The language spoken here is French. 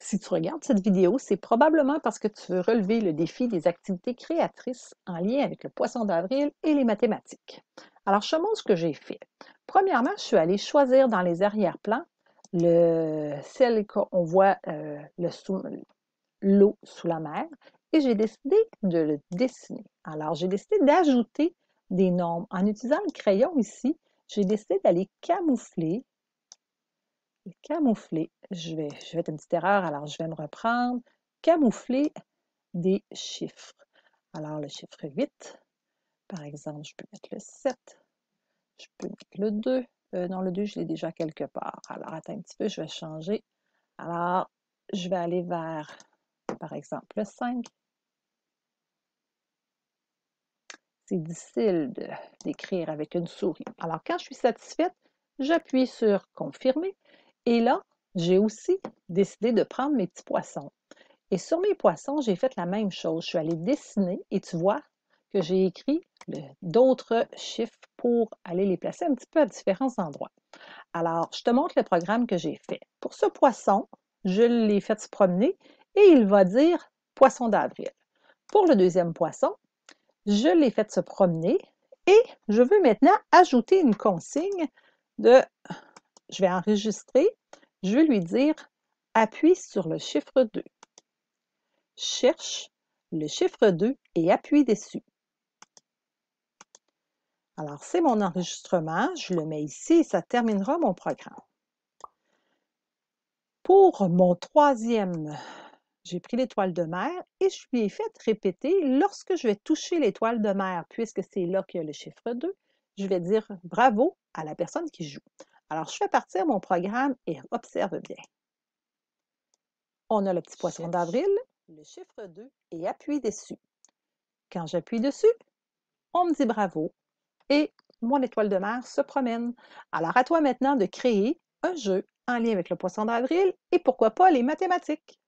Si tu regardes cette vidéo, c'est probablement parce que tu veux relever le défi des activités créatrices en lien avec le poisson d'avril et les mathématiques. Alors, je te montre ce que j'ai fait. Premièrement, je suis allée choisir dans les arrière-plans le, celle qu'on voit euh, l'eau sous la mer et j'ai décidé de le dessiner. Alors, j'ai décidé d'ajouter des nombres. En utilisant le crayon ici, j'ai décidé d'aller camoufler Camoufler, je vais, je vais être une petite erreur, alors je vais me reprendre. Camoufler des chiffres. Alors le chiffre 8, par exemple, je peux mettre le 7, je peux mettre le 2. Euh, non, le 2, je l'ai déjà quelque part. Alors attends un petit peu, je vais changer. Alors, je vais aller vers, par exemple, le 5. C'est difficile d'écrire avec une souris. Alors, quand je suis satisfaite, j'appuie sur confirmer et là, j'ai aussi décidé de prendre mes petits poissons. Et sur mes poissons, j'ai fait la même chose. Je suis allée dessiner et tu vois que j'ai écrit d'autres chiffres pour aller les placer un petit peu à différents endroits. Alors, je te montre le programme que j'ai fait. Pour ce poisson, je l'ai fait se promener et il va dire poisson d'avril. Pour le deuxième poisson, je l'ai fait se promener et je veux maintenant ajouter une consigne de je vais enregistrer, je vais lui dire appuie sur le chiffre 2. Cherche le chiffre 2 et appuie dessus. Alors, c'est mon enregistrement, je le mets ici et ça terminera mon programme. Pour mon troisième, j'ai pris l'étoile de mer et je lui ai fait répéter lorsque je vais toucher l'étoile de mer, puisque c'est là qu'il y a le chiffre 2, je vais dire bravo à la personne qui joue. Alors, je fais partir mon programme et observe bien. On a le petit poisson d'avril, le chiffre 2 et appuie dessus. Quand j'appuie dessus, on me dit bravo et mon étoile de mer se promène. Alors, à toi maintenant de créer un jeu en lien avec le poisson d'avril et pourquoi pas les mathématiques.